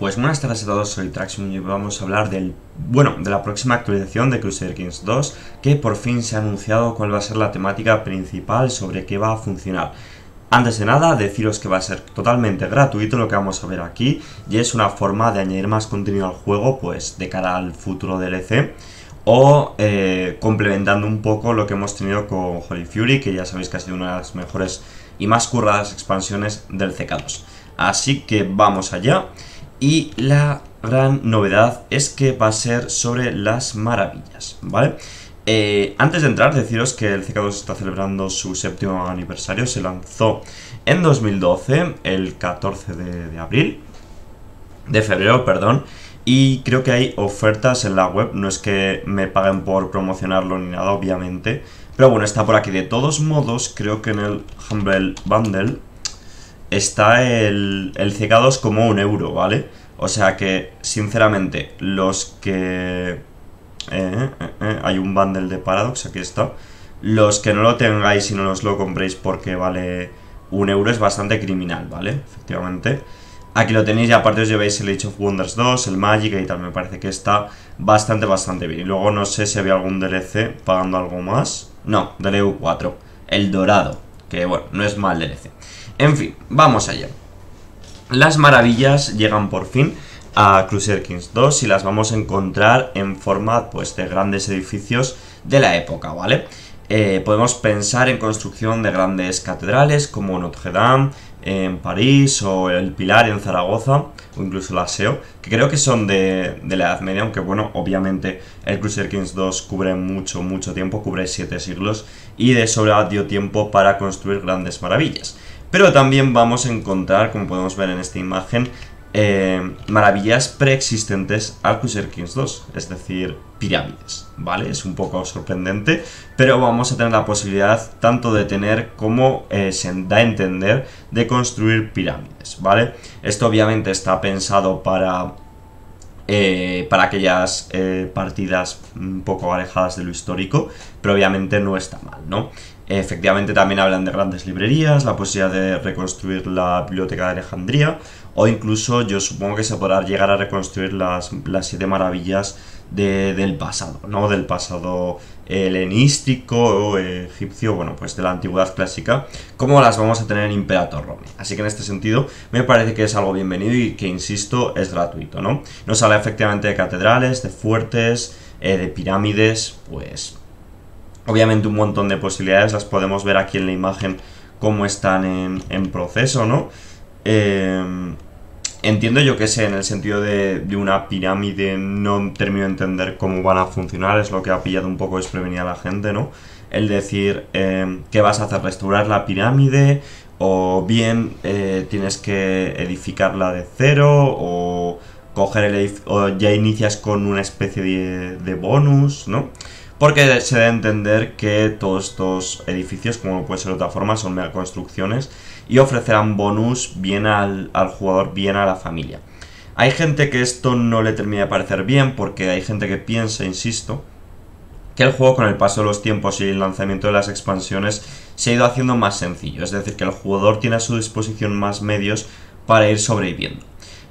Pues buenas tardes a todos, soy Traction y vamos a hablar del, bueno, de la próxima actualización de Crusader Kings 2, que por fin se ha anunciado cuál va a ser la temática principal sobre qué va a funcionar. Antes de nada, deciros que va a ser totalmente gratuito lo que vamos a ver aquí, y es una forma de añadir más contenido al juego, pues de cara al futuro DLC, o eh, complementando un poco lo que hemos tenido con Holy Fury, que ya sabéis que ha sido una de las mejores y más curradas expansiones del CK2. Así que vamos allá. Y la gran novedad es que va a ser sobre las maravillas, ¿vale? Eh, antes de entrar, deciros que el CK2 está celebrando su séptimo aniversario. Se lanzó en 2012, el 14 de, de abril, de febrero, perdón. Y creo que hay ofertas en la web. No es que me paguen por promocionarlo ni nada, obviamente. Pero bueno, está por aquí. De todos modos, creo que en el Humble Bundle está el, el CK2 como un euro, ¿vale? O sea que, sinceramente, los que... Eh, eh, eh, hay un bundle de Paradox, aquí está. Los que no lo tengáis y no os lo compréis porque vale un euro es bastante criminal, ¿vale? Efectivamente. Aquí lo tenéis y aparte os lleváis el Age of Wonders 2, el Magic y tal. Me parece que está bastante, bastante bien. Y luego no sé si había algún DLC pagando algo más. No, DLU 4. El dorado. Que bueno, no es mal DLC. En fin, vamos allá. Las maravillas llegan por fin a Crusader Kings 2 y las vamos a encontrar en forma pues, de grandes edificios de la época, ¿vale? vale eh, podemos pensar en construcción de grandes catedrales como Notre Dame en París o el Pilar en Zaragoza o incluso el Aseo que creo que son de, la Edad Media, aunque bueno, obviamente el Crusader Kings 2 cubre mucho, mucho tiempo, cubre 7 siglos y de sobra dio tiempo para construir grandes maravillas. Pero también vamos a encontrar, como podemos ver en esta imagen, eh, maravillas preexistentes al Crusader Kings 2, es decir, pirámides, ¿vale? Es un poco sorprendente, pero vamos a tener la posibilidad tanto de tener como eh, se da a entender de construir pirámides, ¿vale? Esto obviamente está pensado para eh, para aquellas partidas un poco alejadas de lo histórico, pero obviamente no está mal, ¿no? Efectivamente también hablan de grandes librerías, la posibilidad de reconstruir la biblioteca de Alejandría o incluso yo supongo que se podrá llegar a reconstruir las, siete maravillas del pasado, ¿no? Del pasado eh, helenístico, o eh, egipcio, bueno, pues de la antigüedad clásica, como las vamos a tener en Imperator Romney. Así que en este sentido me parece que es algo bienvenido y que, insisto, es gratuito, ¿no? Nos habla efectivamente de catedrales, de fuertes, eh, de pirámides, pues obviamente un montón de posibilidades, las podemos ver aquí en la imagen cómo están en, proceso, ¿no? Em, entiendo yo que sé, en el sentido de, una pirámide, no termino de entender cómo van a funcionar, es lo que ha pillado un poco desprevenida la gente, ¿no? El decir, em, ¿qué vas a hacer? ¿Restaurar la pirámide? ¿O bien eh, tienes que edificarla de cero? ¿O coger el o ya inicias con una especie de, de bonus, ¿no? Porque se debe entender que todos estos edificios, como puede ser de otra forma, son mega construcciones y ofrecerán bonus bien al, al jugador, bien a la familia. Hay gente que esto no le termina de parecer bien porque hay gente que piensa, insisto, que el juego con el paso de los tiempos y el lanzamiento de las expansiones se ha ido haciendo más sencillo, es decir, que el jugador tiene a su disposición más medios para ir sobreviviendo.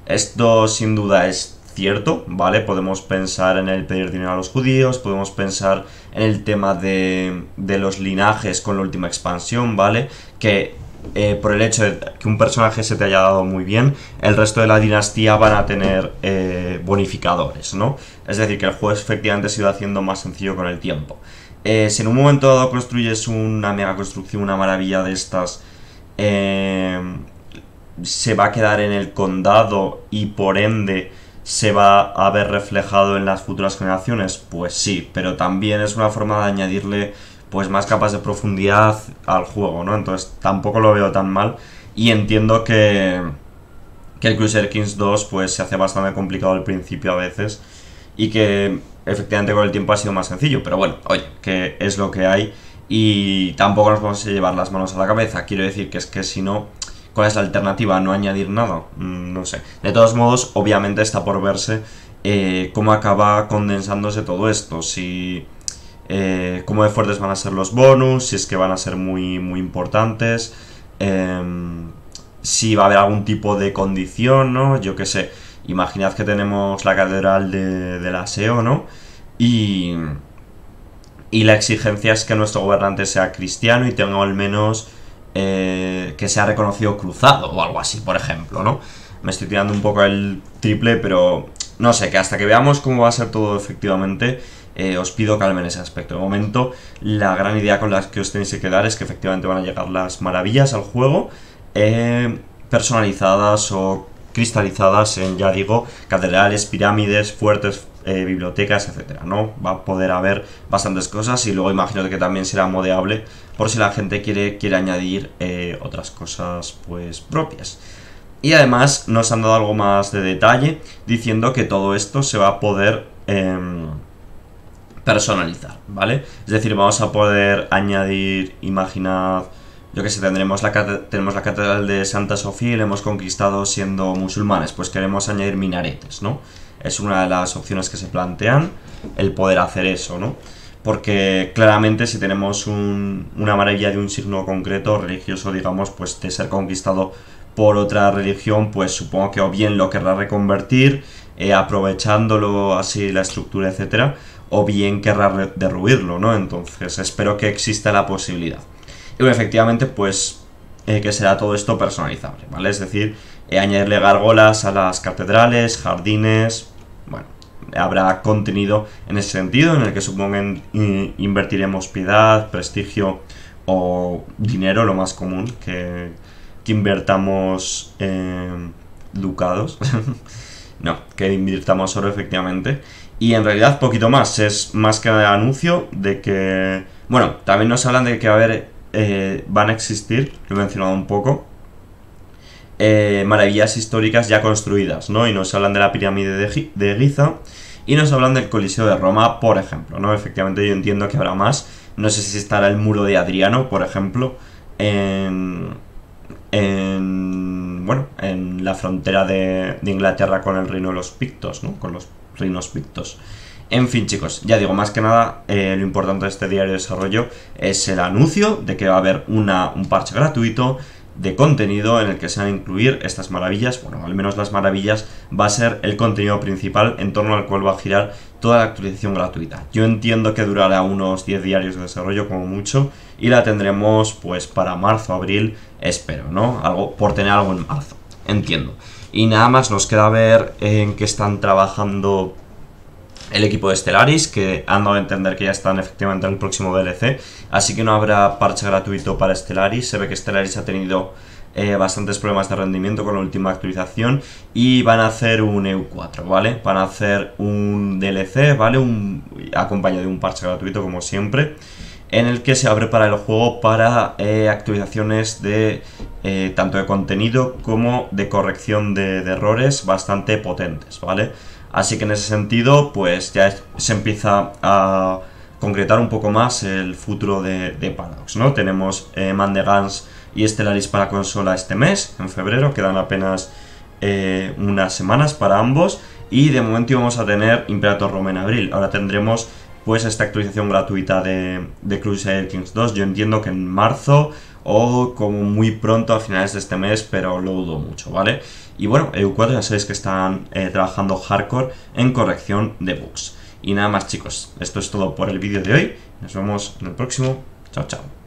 Esto sin duda es cierto, ¿vale? Podemos pensar en el pedir dinero a los judíos, podemos pensar en el tema de, los linajes con la última expansión, ¿vale? Que eh, por el hecho de que un personaje se te haya dado muy bien, el resto de la dinastía van a tener eh, bonificadores, ¿no? Es decir, que el juego efectivamente se ido haciendo más sencillo con el tiempo. Eh, si en un momento dado construyes una mega construcción, una maravilla de estas, se va a quedar en el condado y por ende se va a ver reflejado en las futuras generaciones? Pues sí, pero también es una forma de añadirle pues más capas de profundidad al juego, ¿no? Entonces tampoco lo veo tan mal y entiendo que que el Cruiser Kings 2 pues se hace bastante complicado al principio a veces y que efectivamente con el tiempo ha sido más sencillo, pero bueno, oye, que es lo que hay y tampoco nos vamos a llevar las manos a la cabeza, quiero decir que es que si no ¿Cuál es la alternativa? ¿No añadir nada? Mm, no sé. De todos modos, obviamente está por verse eh, cómo acaba condensándose todo esto. Si. Eh, cómo de fuertes van a ser los bonus, si es que van a ser muy, muy importantes. Em, si va a haber algún tipo de condición, ¿no? Yo qué sé. Imaginad que tenemos la catedral de, Aseo, la ¿no? Y y la exigencia es que nuestro gobernante sea cristiano y tenga al menos eh, que ha reconocido cruzado o algo así, por ejemplo, ¿no? Me estoy tirando un poco el triple, pero no sé, que hasta que veamos cómo va a ser todo efectivamente, eh, os pido calmen ese aspecto. De momento, la gran idea con la que os tenéis que quedar es que efectivamente van a llegar las maravillas al juego, eh, personalizadas o cristalizadas en, ya digo, catedrales, pirámides, fuertes, eh, bibliotecas, etcétera, ¿no? Va a poder haber bastantes cosas y luego imagino que también será modeable por si la gente quiere, quiere añadir eh, otras cosas pues propias. Y además nos han dado algo más de detalle diciendo que todo esto se va a poder em, personalizar, ¿vale? Es decir, vamos a poder añadir, imaginad, yo que sé, tendremos la tenemos la catedral de Santa Sofía y la hemos conquistado siendo musulmanes, pues queremos añadir minaretes, ¿no? es una de las opciones que se plantean, el poder hacer eso, ¿no? Porque claramente si tenemos una maravilla de un signo concreto religioso, digamos, pues de ser conquistado por otra religión, pues supongo que o bien lo querrá reconvertir, eh, aprovechándolo así la estructura, etcétera, o bien querrá derruirlo, ¿no? Entonces, espero que exista la posibilidad. Y bueno, efectivamente, pues eh, que será todo esto personalizable, ¿vale? Es decir, eh, añadirle gargolas a las catedrales, jardines, bueno, habrá contenido en ese sentido, en el que supongan invertiremos piedad, prestigio o dinero, lo más común que, que invertamos ducados. no, que invirtamos oro efectivamente. Y en realidad poquito más, es más que anuncio de que... Bueno, también nos hablan de que a eh, van a existir, lo he mencionado un poco, eh, maravillas históricas ya construidas, ¿no? Y nos hablan de la pirámide de, Giza y nos hablan del Coliseo de Roma, por ejemplo, ¿no? Efectivamente yo entiendo que habrá más. No sé si estará el muro de Adriano, por ejemplo, en... bueno, en la frontera de, Inglaterra con el reino de los pictos, ¿no? Con los reinos pictos. En fin, chicos, ya digo, más que nada, eh, lo importante de este diario de desarrollo es el anuncio de que va a haber un parche gratuito, de contenido en el que se van a incluir estas maravillas, bueno, al menos las maravillas va a ser el contenido principal en torno al cual va a girar toda la actualización gratuita. Yo entiendo que durará unos 10 diarios de desarrollo como mucho y la tendremos pues para marzo, abril, espero, ¿no? Algo por tener algo en marzo. Entiendo. Y nada más nos queda ver en qué están trabajando el equipo de Stellaris, que han dado a entender que ya están efectivamente en el próximo DLC, así que no habrá parche gratuito para Stellaris, se ve que Stellaris ha tenido eh, bastantes problemas de rendimiento con la última actualización y van a hacer un EU4, ¿vale? Van a hacer un DLC, ¿vale? Un, acompañado de un parche gratuito como siempre, en el que se abre para el juego para eh, actualizaciones de eh, tanto de contenido como de corrección de, errores bastante potentes, ¿vale? vale Así que en ese sentido, pues ya se empieza a concretar un poco más el futuro de, de Paradox, ¿no? Tenemos eh, Mandegans y Stellaris para consola este mes, en febrero, quedan apenas eh, unas semanas para ambos, y de momento íbamos a tener Imperator Rome en abril, ahora tendremos pues esta actualización gratuita de, de Crusader Kings 2, yo entiendo que en marzo o como muy pronto a finales de este mes, pero lo dudo mucho, ¿vale? Y bueno, EU4 ya sabéis que están eh, trabajando hardcore en corrección de bugs. Y nada más chicos, esto es todo por el vídeo de hoy. Nos vemos en el próximo. Chao, chao.